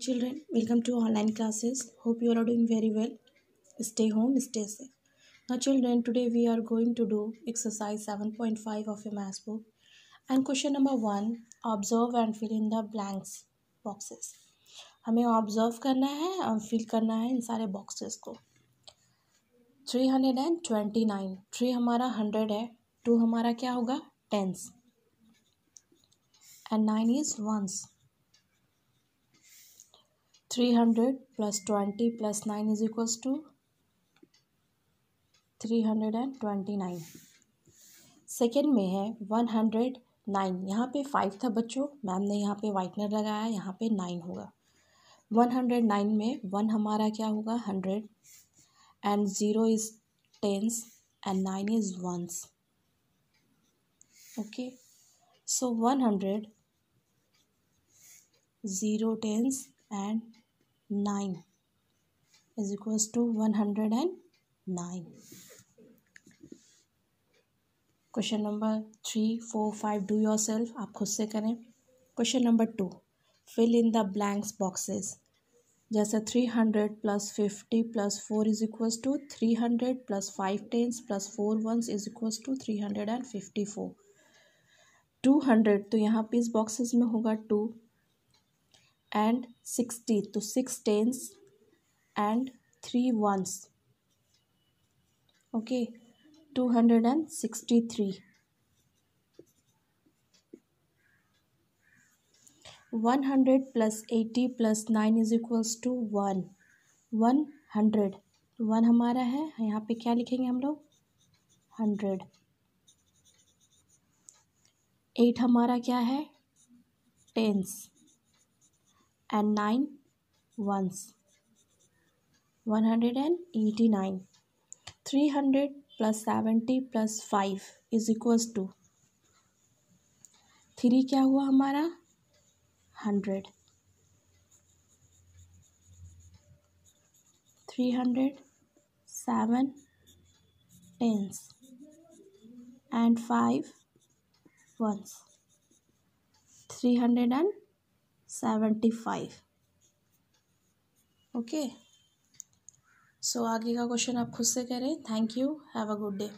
children welcome to online classes hope you all are doing very well stay home stay safe now children today we are going to do exercise 7.5 of your math book and question number 1 observe and fill in the blanks boxes हमें observe करना है और fill करना है इन सारे boxes को three hundred and twenty nine three हमारा hundred है टू हमारा क्या होगा tens and nine is ones three hundred plus twenty plus nine is equals to three hundred and twenty nine second में है वन हंड्रेड नाइन यहाँ पे five था बच्चों मैम ने यहाँ पे वाइटनर लगाया यहाँ पे नाइन होगा वन हंड्रेड नाइन में वन हमारा क्या होगा hundred and zero is tens and nine is ones okay so one hundred zero tens and nine is equals to one hundred and nine question number three four five do yourself आप खुद से करें question number two fill in the blanks boxes जैसे three hundred plus fifty plus four is equals to three hundred plus five tens plus four ones is equals to three hundred and fifty four two hundred तो यहाँ पे इस boxes में होगा two and sixty तो six tens and three ones okay two hundred and sixty three one hundred plus eighty plus nine is equals to one one hundred one हमारा है यहाँ पे क्या लिखेंगे हम लोग हंड्रेड एट हमारा क्या है tens and 9 ones. 189. 300 plus 70 plus 5 is equals to three क्या हुआ हमारा hundred three hundred seven tens and five ones three hundred and seventy five okay so आगे का क्वेश्चन आप खुद से करें thank you have a good day